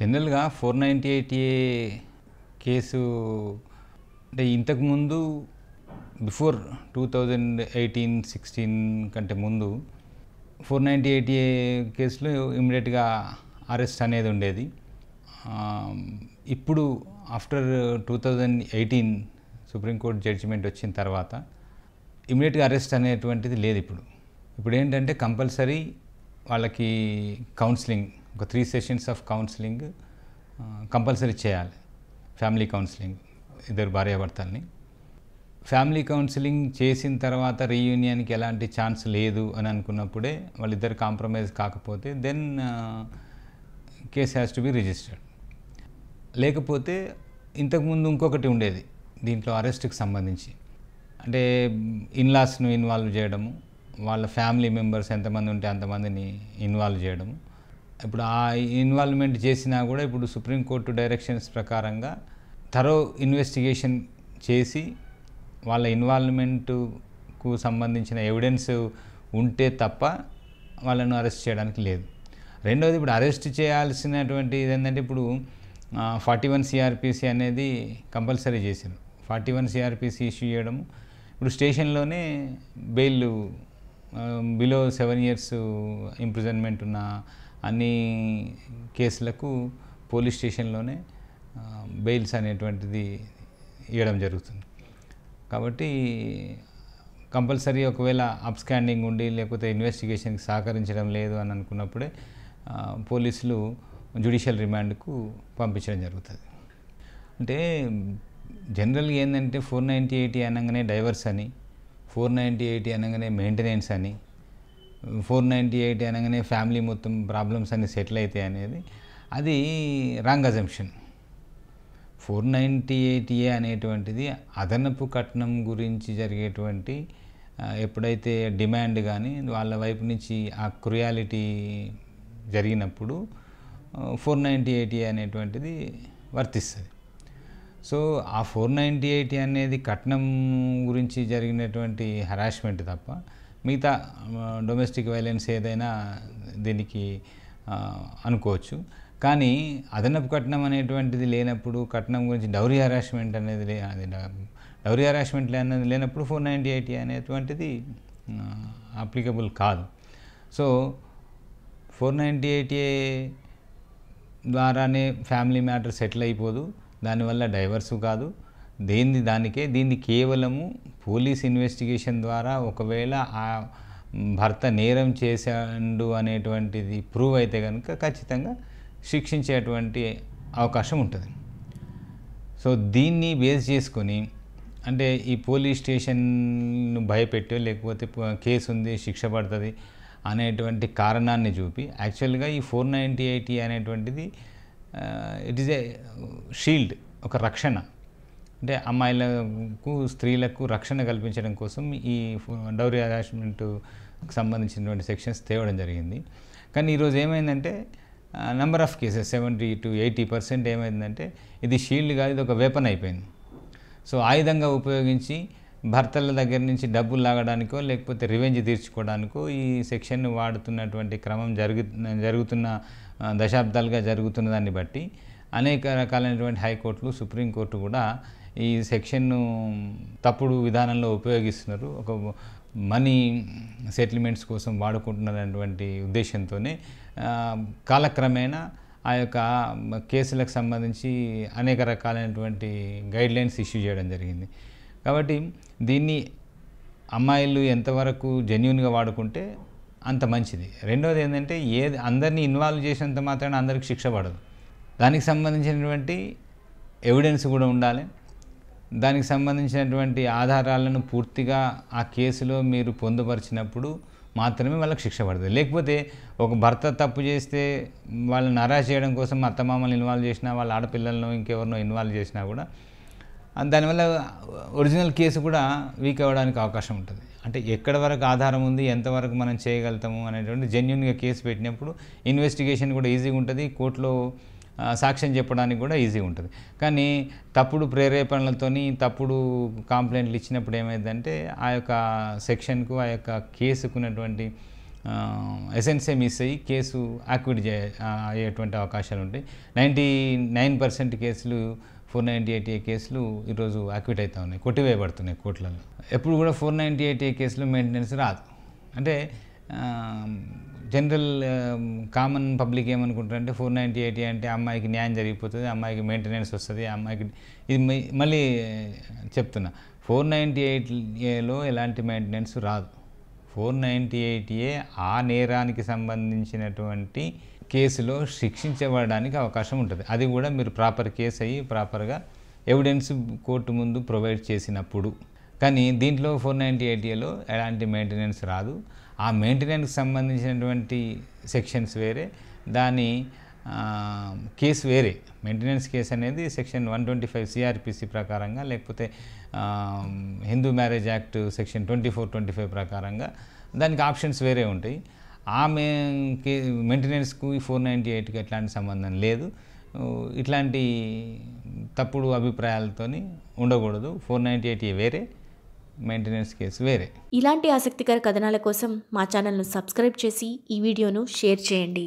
జనరల్గా four ninety eight A case అంటే ఇంతకుముందు before two thousand eighteen sixteen కంటే ముందు ఫోర్ నైంటీ ఎయిట్ ఏ కేసులో ఇమ్మీడియట్గా అరెస్ట్ అనేది ఉండేది ఇప్పుడు after two thousand eighteen supreme court judgment వచ్చిన తర్వాత ఇమ్మీడియట్గా అరెస్ట్ అనేటువంటిది లేదు ఇప్పుడు ఇప్పుడు ఏంటంటే కంపల్సరీ వాళ్ళకి కౌన్సిలింగ్ ఒక three sessions of counselling compulsory చేయాలి ఫ్యామిలీ కౌన్సిలింగ్ ఇద్దరు భార్యాభర్తల్ని ఫ్యామిలీ కౌన్సిలింగ్ చేసిన తర్వాత రీయూనియన్కి ఎలాంటి ఛాన్స్ లేదు అని అనుకున్నప్పుడే వాళ్ళిద్దరు కాంప్రమైజ్ కాకపోతే then case has to be registered లేకపోతే ఇంతకుముందు ఇంకొకటి ఉండేది దీంట్లో అరెస్ట్కి సంబంధించి అంటే ఇన్లాస్ను ఇన్వాల్వ్ చేయడము వాళ్ళ ఫ్యామిలీ మెంబర్స్ ఎంతమంది ఉంటే అంతమందిని ఇన్వాల్వ్ చేయడము ఇప్పుడు ఆ ఇన్వాల్వ్మెంట్ చేసినా కూడా ఇప్పుడు సుప్రీంకోర్టు డైరెక్షన్స్ ప్రకారంగా థరో ఇన్వెస్టిగేషన్ చేసి వాళ్ళ ఇన్వాల్వ్మెంట్కు సంబంధించిన ఎవిడెన్స్ ఉంటే తప్ప వాళ్ళను అరెస్ట్ చేయడానికి లేదు రెండవది ఇప్పుడు అరెస్ట్ చేయాల్సినటువంటి ఏంటంటే ఇప్పుడు ఫార్టీ వన్ సిఆర్పిసి అనేది కంపల్సరీ చేశారు ఫార్టీ వన్ సిఆర్పిసి ఇష్యూ చేయడము ఇప్పుడు స్టేషన్లోనే bail below seven years imprisonment ఉన్న అన్ని కేసులకు పోలీస్ స్టేషన్లోనే బెయిల్స్ అనేటువంటిది ఇవ్వడం జరుగుతుంది కాబట్టి కంపల్సరీ ఒకవేళ అప్స్కాండింగ్ ఉండి లేకపోతే ఇన్వెస్టిగేషన్కి సహకరించడం లేదు అని అనుకున్నప్పుడే పోలీసులు జ్యుడిషియల్ రిమాండ్కు పంపించడం జరుగుతుంది అంటే జనరల్గా ఏంటంటే ఫోర్ నైంటీ ఎయిటీ అనగానే డైవర్స్ అని ఫోర్ నైంటీ ఎయిటీ అనగానే మెయింటెనెన్స్ అని ఫోర్ నైంటీ ఎయిట్ అనగానే ఫ్యామిలీ మొత్తం ప్రాబ్లమ్స్ అన్నీ సెటిల్ అవుతాయి అనేది అది wrong assumption four ninety eight A అనేటువంటిది అదనపు కట్నం గురించి జరిగేటువంటి ఎప్పుడైతే డిమాండ్ కానీ వాళ్ళ వైపు నుంచి ఆ క్రుయాలిటీ జరిగినప్పుడు ఫోర్ నైంటీ ఎయిట్ ఏ అనేటువంటిది వర్తిస్తుంది సో ఆ ఫోర్ నైంటీ ఎయిట్ అనేది కట్నం గురించి జరిగినటువంటి హరాస్మెంట్ తప్ప మిగతా డొమెస్టిక్ వైలెన్స్ ఏదైనా దీనికి అనుకోవచ్చు కానీ అదనపు కట్నం అనేటువంటిది లేనప్పుడు కట్నం గురించి డౌరీ హరాస్మెంట్ అనేది లే అది డౌరీ హరాస్మెంట్ అనేది లేనప్పుడు ఫోర్ నైంటీ ఎయిట్ అనేటువంటిది అప్లికబుల్ కాదు సో ఫోర్ నైంటీ ఎయిట్ ద్వారానే ఫ్యామిలీ మ్యాటర్ సెటిల్ అయిపోదు దానివల్ల డైవర్సు కాదు దీన్ని దానికే దీన్ని కేవలము పోలీస్ ఇన్వెస్టిగేషన్ ద్వారా ఒకవేళ ఆ భర్త నేరం చేశాడు అనేటువంటిది ప్రూవ్ అయితే కనుక ఖచ్చితంగా శిక్షించేటువంటి అవకాశం ఉంటుంది సో దీన్ని బేస్ చేసుకొని అంటే ఈ పోలీస్ స్టేషన్ను భయపెట్టి లేకపోతే కేసు ఉంది శిక్ష పడుతుంది అనేటువంటి కారణాన్ని చూపి యాక్చువల్గా ఈ ఫోర్ నైంటీ ఎయిటీ అనేటువంటిది ఇట్ ఈస్ ఏ షీల్డ్ ఒక రక్షణ అంటే అమ్మాయిలకు స్త్రీలకు రక్షణ కల్పించడం కోసం ఈ డౌరీ హరాస్మెంట్ సంబంధించినటువంటి సెక్షన్స్ తేవడం జరిగింది కానీ ఈరోజు ఏమైందంటే number of cases seventy to eighty percent ఏమైందంటే ఇది షీల్డ్ కాదు ఇది ఒక వెపన్ అయిపోయింది సో ఆయుధంగా ఉపయోగించి భర్తల దగ్గర నుంచి డబ్బులు లాగడానికో లేకపోతే రివెంజ్ తీర్చుకోవడానికో ఈ సెక్షన్ని వాడుతున్నటువంటి క్రమం జరుగు జరుగుతున్న దశాబ్దాలుగా జరుగుతున్న దాన్ని బట్టి అనేక రకాలైనటువంటి హైకోర్టులు సుప్రీంకోర్టు కూడా ఈ సెక్షన్ను తప్పుడు విధానంలో ఉపయోగిస్తున్నారు ఒక మనీ సెటిల్మెంట్స్ కోసం వాడుకుంటున్నటువంటి ఉద్దేశంతోనే కాలక్రమేణా ఆ యొక్క కేసులకు సంబంధించి అనేక రకాలైనటువంటి గైడ్లైన్స్ ఇష్యూ చేయడం జరిగింది కాబట్టి దీన్ని అమ్మాయిలు ఎంతవరకు జెన్యున్గా వాడుకుంటే అంత మంచిది రెండోది ఏంటంటే ఏది అందరినీ ఇన్వాల్వ్ చేసినంత మాత్రాన అందరికి శిక్ష పడదు దానికి సంబంధించినటువంటి ఎవిడెన్స్ కూడా ఉండాలి దానికి సంబంధించినటువంటి ఆధారాలను పూర్తిగా ఆ కేసులో మీరు పొందుపరిచినప్పుడు మాత్రమే వాళ్ళకి శిక్ష పడుతుంది లేకపోతే ఒక భర్త తప్పు చేస్తే వాళ్ళని నరా చేయడం కోసం అత్తమామల్ని ఇన్వాల్వ్ చేసినా వాళ్ళ ఆడపిల్లలను ఇంకెవరినో ఇన్వాల్వ్ చేసినా కూడా దానివల్ల ఒరిజినల్ కేసు కూడా వీక్ అవ్వడానికి అవకాశం ఉంటుంది అంటే ఎక్కడ వరకు ఆధారం ఉంది ఎంతవరకు మనం చేయగలుగుతాము అనేటువంటి జెన్యున్గా కేసు పెట్టినప్పుడు ఇన్వెస్టిగేషన్ కూడా ఈజీగా ఉంటుంది కోర్టులో సాక్ష్యం చెప్పడానికి కూడా ఈజీ ఉంటుంది కానీ తప్పుడు ప్రేరేపణలతోని తప్పుడు కంప్లైంట్లు ఇచ్చినప్పుడు ఏమైందంటే ఆ యొక్క సెక్షన్కు ఆ యొక్క కేసుకున్నటువంటి ఎసెన్సే మిస్ అయ్యి కేసు యాక్విడ్ చే అయ్యేటువంటి అవకాశాలు ఉంటాయి నైంటీ నైన్ పర్సెంట్ కేసులు ఫోర్ నైంటీ ఎయిట్ ఏ కేసులు ఈరోజు యాక్విట్ అవుతా ఉన్నాయి కొట్టివేయబడుతున్నాయి కోర్టులలో ఎప్పుడు కూడా ఫోర్ నైంటీ ఎయిట్ ఏ కేసులు మెయింటెనెన్స్ రాదు అంటే జనరల్ కామన్ పబ్లిక్ ఏమనుకుంటారంటే ఫోర్ నైంటీ ఎయిటీ అంటే అమ్మాయికి న్యాయం జరిగిపోతుంది అమ్మాయికి మెయింటెనెన్స్ వస్తుంది అమ్మాయికి ఇది మళ్ళీ చెప్తున్నా ఫోర్ నైంటీ ఎయిట్ ఏలో ఎలాంటి మెయింటెనెన్స్ రాదు ఫోర్ నైంటీ ఎయిట్ ఏ ఆ నేరానికి సంబంధించినటువంటి కేసులో శిక్షించబడడానికి అవకాశం ఉంటుంది అది కూడా మీరు ప్రాపర్ కేసు అయ్యి ప్రాపర్గా ఎవిడెన్స్ కోర్టు ముందు ప్రొవైడ్ చేసినప్పుడు కానీ దీంట్లో ఫోర్ నైంటీ ఎయిటీలో ఎలాంటి మెయింటెనెన్స్ రాదు ఆ మెయింటెనెన్స్కి సంబంధించినటువంటి సెక్షన్స్ వేరే దాని కేసు వేరే మెయింటెనెన్స్ కేసు అనేది section one twenty five CrPC ప్రకారంగా లేకపోతే Hindu marriage act section twenty four twenty five ప్రకారంగా దానికి ఆప్షన్స్ వేరే ఉంటాయి ఆ మే మెయింటెనెన్స్కు ఈ ఫోర్ నైంటీ ఎయిట్కి ఎట్లాంటి సంబంధం లేదు ఇట్లాంటి తప్పుడు అభిప్రాయాలతోని ఉండకూడదు ఫోర్ నైంటీ ఎయిట్ వేరే మెయింటెనెన్స్ కేసు వేరే ఇలాంటి ఆసక్తికర కథనాల కోసం మా ఛానల్ను సబ్స్క్రైబ్ చేసి ఈ వీడియోను షేర్ చేయండి